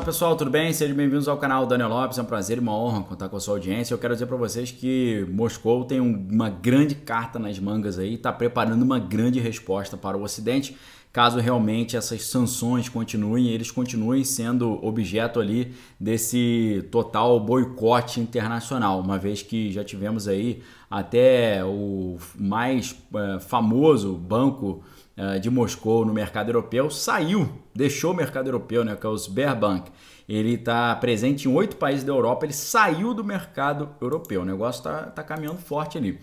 Olá pessoal, tudo bem? Sejam bem-vindos ao canal Daniel Lopes. É um prazer e uma honra contar com a sua audiência. Eu quero dizer para vocês que Moscou tem uma grande carta nas mangas aí, está preparando uma grande resposta para o Ocidente caso realmente essas sanções continuem, eles continuem sendo objeto ali desse total boicote internacional, uma vez que já tivemos aí até o mais eh, famoso banco eh, de Moscou no mercado europeu saiu, deixou o mercado europeu, né, que é o Sberbank. Ele está presente em oito países da Europa, ele saiu do mercado europeu. O negócio está tá caminhando forte ali.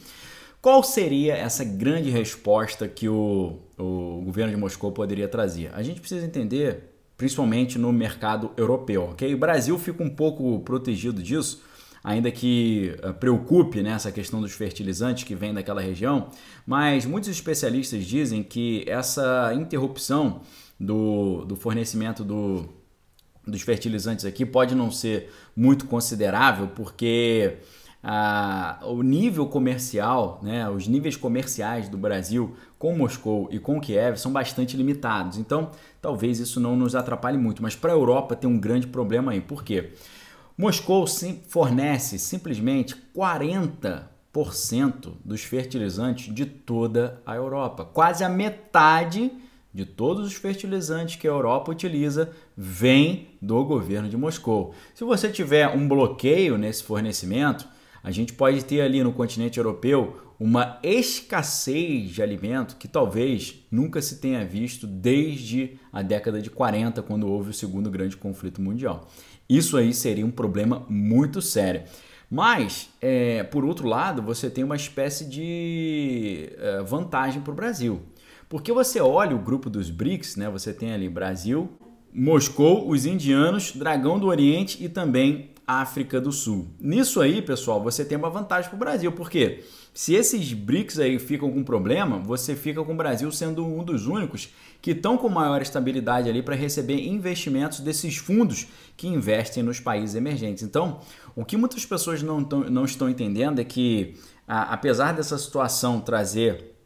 Qual seria essa grande resposta que o, o governo de Moscou poderia trazer? A gente precisa entender, principalmente no mercado europeu, ok? O Brasil fica um pouco protegido disso, ainda que eh, preocupe né, essa questão dos fertilizantes que vem daquela região, mas muitos especialistas dizem que essa interrupção do, do fornecimento do, dos fertilizantes aqui pode não ser muito considerável, porque a, o nível comercial, né, os níveis comerciais do Brasil com Moscou e com Kiev são bastante limitados. Então, talvez isso não nos atrapalhe muito, mas para a Europa tem um grande problema aí. Por quê? Moscou fornece simplesmente 40% dos fertilizantes de toda a Europa. Quase a metade de todos os fertilizantes que a Europa utiliza vem do governo de Moscou. Se você tiver um bloqueio nesse fornecimento, a gente pode ter ali no continente europeu uma escassez de alimento que talvez nunca se tenha visto desde a década de 40, quando houve o segundo grande conflito mundial. Isso aí seria um problema muito sério. Mas, é, por outro lado, você tem uma espécie de é, vantagem para o Brasil. Porque você olha o grupo dos BRICS, né? você tem ali Brasil, Moscou, os indianos, Dragão do Oriente e também África do Sul. Nisso aí, pessoal, você tem uma vantagem para o Brasil, porque se esses BRICS aí ficam com problema, você fica com o Brasil sendo um dos únicos que estão com maior estabilidade ali para receber investimentos desses fundos que investem nos países emergentes. Então, o que muitas pessoas não, tão, não estão entendendo é que, a, apesar dessa situação trazer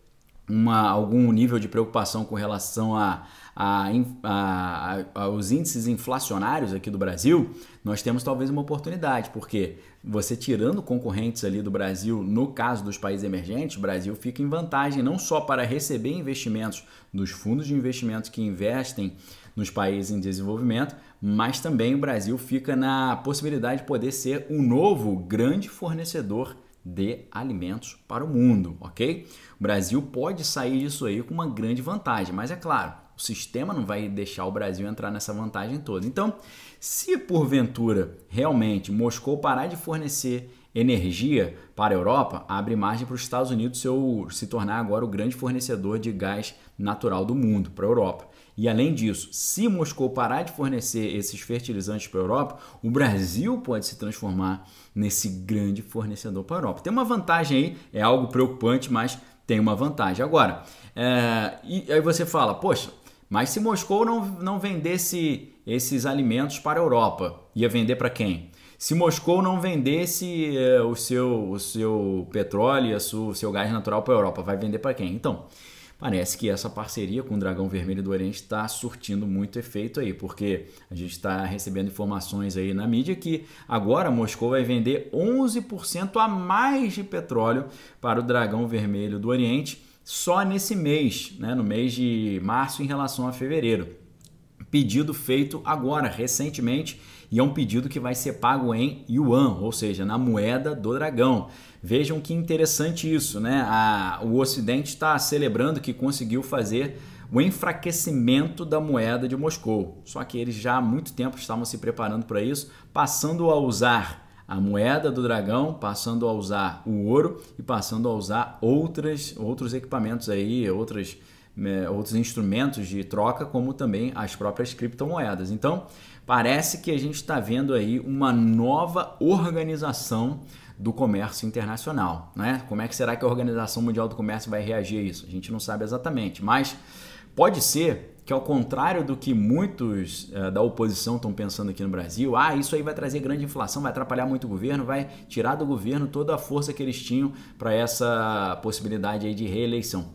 uma, algum nível de preocupação com relação a a, a, os índices inflacionários aqui do Brasil, nós temos talvez uma oportunidade, porque você tirando concorrentes ali do Brasil, no caso dos países emergentes, o Brasil fica em vantagem não só para receber investimentos dos fundos de investimentos que investem nos países em desenvolvimento, mas também o Brasil fica na possibilidade de poder ser um novo grande fornecedor de alimentos para o mundo, ok? O Brasil pode sair disso aí com uma grande vantagem, mas é claro, o sistema não vai deixar o Brasil entrar nessa vantagem toda. Então, se porventura realmente Moscou parar de fornecer energia para a Europa, abre margem para os Estados Unidos seu, se tornar agora o grande fornecedor de gás natural do mundo para a Europa. E além disso, se Moscou parar de fornecer esses fertilizantes para a Europa, o Brasil pode se transformar nesse grande fornecedor para a Europa. Tem uma vantagem aí, é algo preocupante, mas tem uma vantagem. Agora, é, e aí você fala, poxa, mas se Moscou não, não vendesse esses alimentos para a Europa, ia vender para quem? Se Moscou não vendesse eh, o, seu, o seu petróleo, e o seu gás natural para a Europa, vai vender para quem? Então, parece que essa parceria com o Dragão Vermelho do Oriente está surtindo muito efeito aí, porque a gente está recebendo informações aí na mídia que agora Moscou vai vender 11% a mais de petróleo para o Dragão Vermelho do Oriente só nesse mês, né, no mês de março em relação a fevereiro. Pedido feito agora, recentemente, e é um pedido que vai ser pago em yuan, ou seja, na moeda do dragão. Vejam que interessante isso, né? A, o Ocidente está celebrando que conseguiu fazer o enfraquecimento da moeda de Moscou. Só que eles já há muito tempo estavam se preparando para isso, passando a usar a moeda do dragão, passando a usar o ouro e passando a usar outras, outros equipamentos aí, outras, é, outros instrumentos de troca, como também as próprias criptomoedas. Então, parece que a gente está vendo aí uma nova organização do comércio internacional, né? Como é que será que a Organização Mundial do Comércio vai reagir a isso? A gente não sabe exatamente, mas Pode ser que, ao contrário do que muitos uh, da oposição estão pensando aqui no Brasil, ah, isso aí vai trazer grande inflação, vai atrapalhar muito o governo, vai tirar do governo toda a força que eles tinham para essa possibilidade aí de reeleição.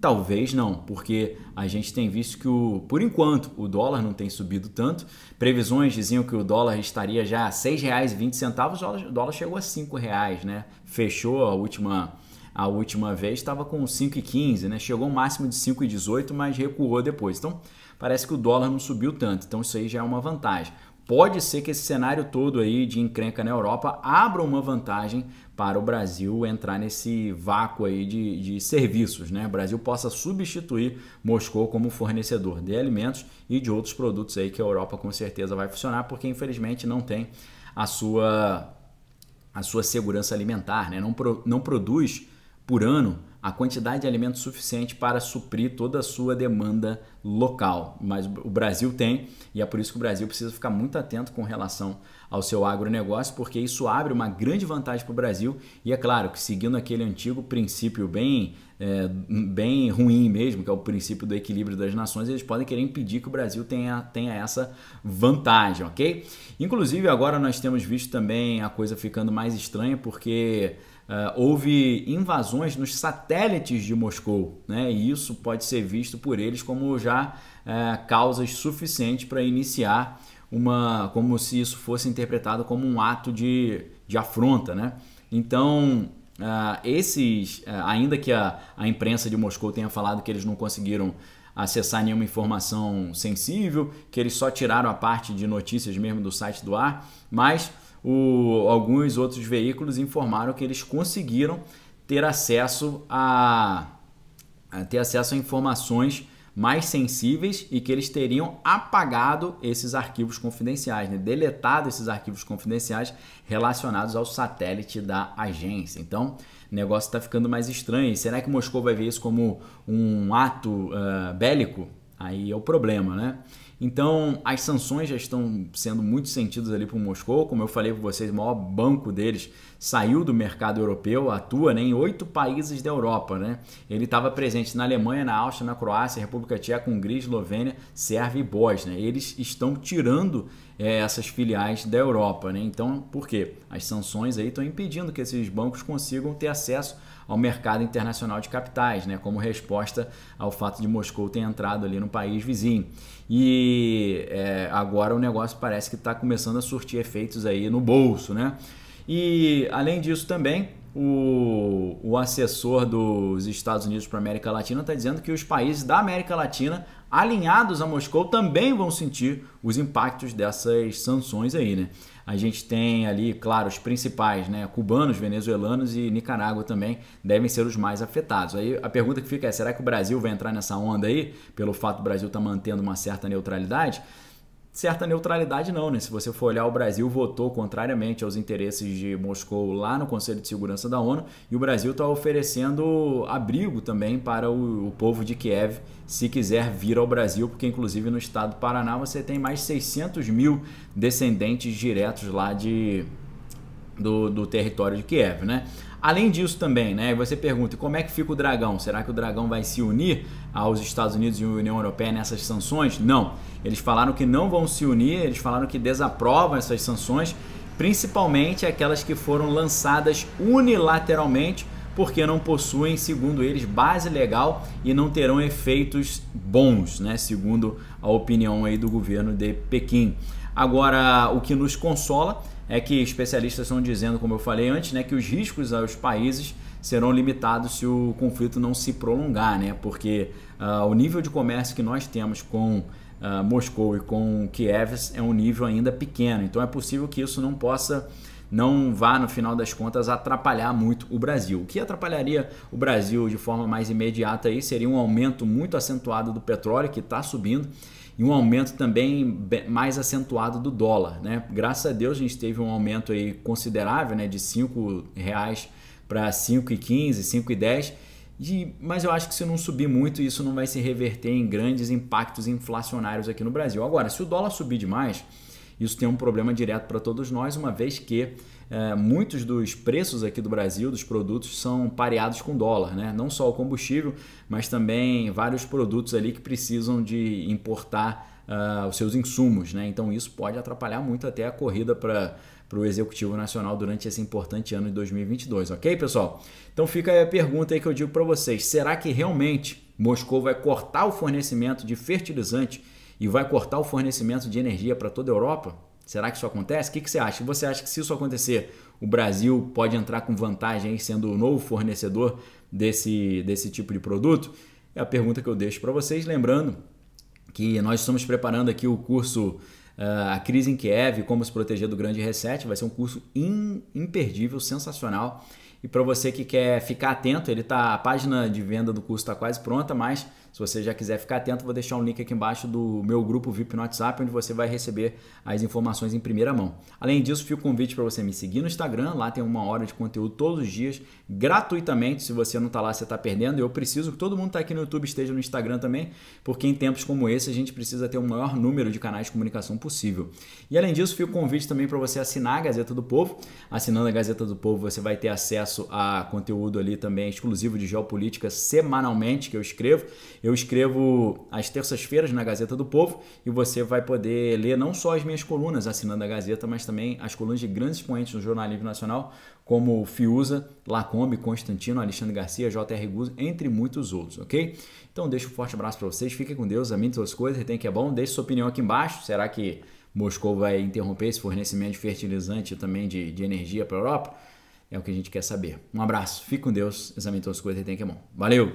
Talvez não, porque a gente tem visto que, o, por enquanto, o dólar não tem subido tanto. Previsões diziam que o dólar estaria já a R$ 6,20, o dólar chegou a R$ 5,00, né? Fechou a última a última vez estava com 5,15, né? Chegou um máximo de 5,18, mas recuou depois. Então, parece que o dólar não subiu tanto. Então, isso aí já é uma vantagem. Pode ser que esse cenário todo aí de encrenca na Europa abra uma vantagem para o Brasil entrar nesse vácuo aí de, de serviços, né? O Brasil possa substituir Moscou como fornecedor de alimentos e de outros produtos aí que a Europa com certeza vai funcionar, porque infelizmente não tem a sua a sua segurança alimentar, né? Não, pro, não produz por ano a quantidade de alimento suficiente para suprir toda a sua demanda local, mas o Brasil tem e é por isso que o Brasil precisa ficar muito atento com relação ao seu agronegócio, porque isso abre uma grande vantagem para o Brasil e é claro que seguindo aquele antigo princípio bem, é, bem ruim mesmo, que é o princípio do equilíbrio das nações, eles podem querer impedir que o Brasil tenha, tenha essa vantagem, ok? Inclusive agora nós temos visto também a coisa ficando mais estranha porque Uh, houve invasões nos satélites de Moscou, né? e isso pode ser visto por eles como já é, causas suficientes para iniciar uma. como se isso fosse interpretado como um ato de, de afronta. Né? Então. É, esses, é, ainda que a, a imprensa de Moscou tenha falado que eles não conseguiram acessar nenhuma informação sensível, que eles só tiraram a parte de notícias mesmo do site do ar, mas o, alguns outros veículos informaram que eles conseguiram ter acesso a, a ter acesso a informações mais sensíveis e que eles teriam apagado esses arquivos confidenciais, né? deletado esses arquivos confidenciais relacionados ao satélite da agência. Então, o negócio está ficando mais estranho. Será que Moscou vai ver isso como um ato uh, bélico? Aí é o problema, né? Então, as sanções já estão sendo muito sentidas ali o Moscou. Como eu falei para vocês, o maior banco deles saiu do mercado europeu, atua né, em oito países da Europa. Né? Ele estava presente na Alemanha, na Áustria, na Croácia, República Tcheca, Hungria, Eslovênia, Sérvia e Bósnia. Eles estão tirando é, essas filiais da Europa. Né? Então, por quê? As sanções aí estão impedindo que esses bancos consigam ter acesso ao mercado internacional de capitais, né, como resposta ao fato de Moscou ter entrado ali no país vizinho. E é, agora o negócio parece que está começando a surtir efeitos aí no bolso, né? E além disso também, o, o assessor dos Estados Unidos para a América Latina está dizendo que os países da América Latina alinhados a Moscou também vão sentir os impactos dessas sanções aí, né? A gente tem ali, claro, os principais, né? Cubanos, venezuelanos e Nicarágua também devem ser os mais afetados. Aí a pergunta que fica é: será que o Brasil vai entrar nessa onda aí, pelo fato do Brasil estar tá mantendo uma certa neutralidade? certa neutralidade, não, né? Se você for olhar, o Brasil votou contrariamente aos interesses de Moscou lá no Conselho de Segurança da ONU e o Brasil está oferecendo abrigo também para o, o, povo de Kiev se quiser vir ao Brasil, porque inclusive no estado do Paraná você tem mais 600 mil descendentes diretos lá de. Do, do território de Kiev, né? Além disso também, né, você pergunta como é que fica o dragão? Será que o dragão vai se unir aos Estados Unidos e à União Europeia nessas sanções? Não. Eles falaram que não vão se unir, eles falaram que desaprovam essas sanções, principalmente aquelas que foram lançadas unilateralmente porque não possuem, segundo eles, base legal e não terão efeitos bons, né? segundo a opinião aí do governo de Pequim. Agora, o que nos consola é que especialistas estão dizendo, como eu falei antes, né, que os riscos aos países serão limitados se o conflito não se prolongar, né? Porque uh, o nível de comércio que nós temos com uh, Moscou e com Kiev é um nível ainda pequeno. Então é possível que isso não possa não vá, no final das contas, atrapalhar muito o Brasil. O que atrapalharia o Brasil de forma mais imediata aí seria um aumento muito acentuado do petróleo que está subindo um aumento também mais acentuado do dólar. Né? Graças a Deus a gente teve um aumento aí considerável né? de R$ reais para R$ 5,15, 5,10. mas eu acho que se não subir muito, isso não vai se reverter em grandes impactos inflacionários aqui no Brasil. Agora, se o dólar subir demais, isso tem um problema direto para todos nós, uma vez que é, muitos dos preços aqui do Brasil dos produtos são pareados com dólar, né? Não só o combustível, mas também vários produtos ali que precisam de importar uh, os seus insumos, né? Então isso pode atrapalhar muito até a corrida para para o Executivo Nacional durante esse importante ano de 2022, ok, pessoal? Então fica a pergunta aí que eu digo para vocês: será que realmente Moscou vai cortar o fornecimento de fertilizante e vai cortar o fornecimento de energia para toda a Europa? Será que isso acontece? O que, que você acha? Você acha que se isso acontecer, o Brasil pode entrar com vantagem sendo o novo fornecedor desse, desse tipo de produto? É a pergunta que eu deixo para vocês. Lembrando que nós estamos preparando aqui o curso uh, A Crise em Kiev, Como Se Proteger do Grande Reset. Vai ser um curso in, imperdível, sensacional. E para você que quer ficar atento, ele tá, a página de venda do curso está quase pronta, mas se você já quiser ficar atento, vou deixar um link aqui embaixo do meu grupo VIP no WhatsApp, onde você vai receber as informações em primeira mão. Além disso, fica o convite para você me seguir no Instagram, lá tem uma hora de conteúdo todos os dias, gratuitamente. Se você não está lá, você está perdendo. Eu preciso que todo mundo que está aqui no YouTube esteja no Instagram também, porque em tempos como esse a gente precisa ter o maior número de canais de comunicação possível. E além disso, fica o convite também para você assinar a Gazeta do Povo. Assinando a Gazeta do Povo, você vai ter acesso a conteúdo ali também exclusivo de geopolítica semanalmente que eu escrevo eu escrevo às terças-feiras na Gazeta do Povo e você vai poder ler não só as minhas colunas assinando a Gazeta, mas também as colunas de grandes expoentes do jornalismo nacional, como Fiuza, Lacombe, Constantino, Alexandre Garcia, J.R. Guzzo, entre muitos outros, ok? Então deixo um forte abraço para vocês, fiquem com Deus, amem suas coisas, retém que é bom, deixe sua opinião aqui embaixo, será que Moscou vai interromper esse fornecimento de fertilizante e também de, de energia para a Europa? É o que a gente quer saber. Um abraço, fique com Deus, examine todas as coisas e tem que é bom. Valeu!